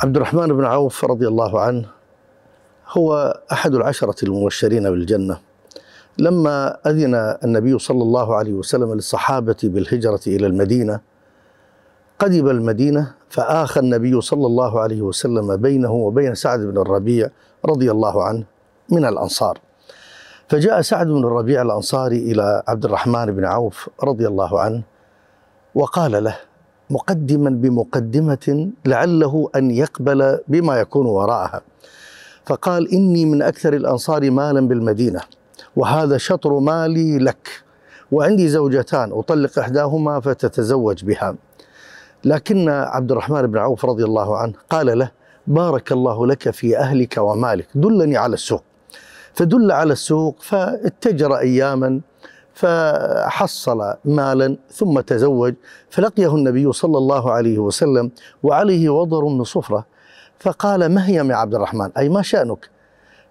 عبد الرحمن بن عوف رضي الله عنه هو أحد العشرة المبشرين بالجنة لما أذن النبي صلى الله عليه وسلم للصحابة بالهجرة إلى المدينة قدم المدينة فآخى النبي صلى الله عليه وسلم بينه وبين سعد بن الربيع رضي الله عنه من الأنصار فجاء سعد بن الربيع الأنصاري إلى عبد الرحمن بن عوف رضي الله عنه وقال له مقدما بمقدمه لعله ان يقبل بما يكون وراءها فقال اني من اكثر الانصار مالا بالمدينه وهذا شطر مالي لك وعندي زوجتان اطلق احداهما فتتزوج بها لكن عبد الرحمن بن عوف رضي الله عنه قال له بارك الله لك في اهلك ومالك دلني على السوق فدل على السوق فاتجر اياما فحصل مالا ثم تزوج فلقيه النبي صلى الله عليه وسلم وعليه وضر من صفرة فقال ما هي يا عبد الرحمن أي ما شأنك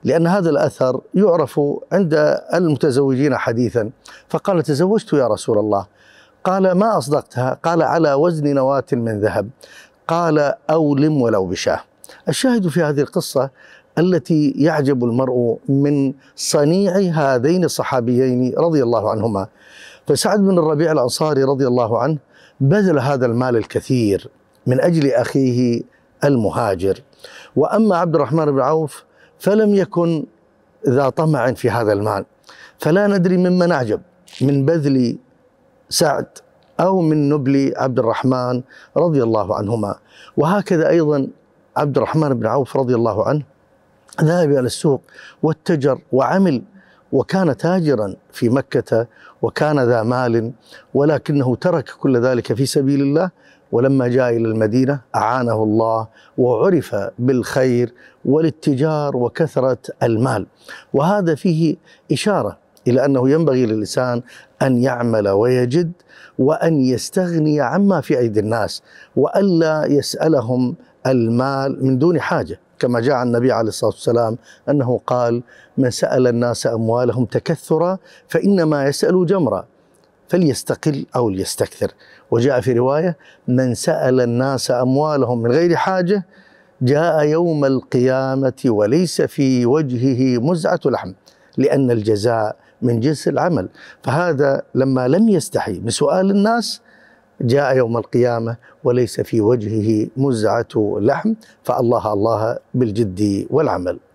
لأن هذا الأثر يعرف عند المتزوجين حديثا فقال تزوجت يا رسول الله قال ما أصدقتها قال على وزن نواة من ذهب قال أولم ولو بشاه الشاهد في هذه القصة التي يعجب المرء من صنيع هذين الصحابيين رضي الله عنهما فسعد بن الربيع الأنصاري رضي الله عنه بذل هذا المال الكثير من أجل أخيه المهاجر وأما عبد الرحمن بن عوف فلم يكن ذا طمع في هذا المال فلا ندري مما نعجب من بذل سعد أو من نبل عبد الرحمن رضي الله عنهما وهكذا أيضا عبد الرحمن بن عوف رضي الله عنه ذهب إلى السوق واتجر وعمل وكان تاجرا في مكة وكان ذا مال ولكنه ترك كل ذلك في سبيل الله ولما جاء إلى المدينة أعانه الله وعرف بالخير والاتجار وكثرة المال وهذا فيه إشارة إلى أنه ينبغي للإنسان أن يعمل ويجد وأن يستغني عما في أيدي الناس وألا يسألهم المال من دون حاجة كما جاء عن النبي عليه الصلاة والسلام أنه قال من سأل الناس أموالهم تكثرا فإنما يسأل جمرا فليستقل أو ليستكثر وجاء في رواية من سأل الناس أموالهم من غير حاجة جاء يوم القيامة وليس في وجهه مزعة لحم لأن الجزاء من جنس العمل فهذا لما لم يستحي من سؤال الناس جاء يوم القيامة وليس في وجهه مزعة لحم فالله الله بالجد والعمل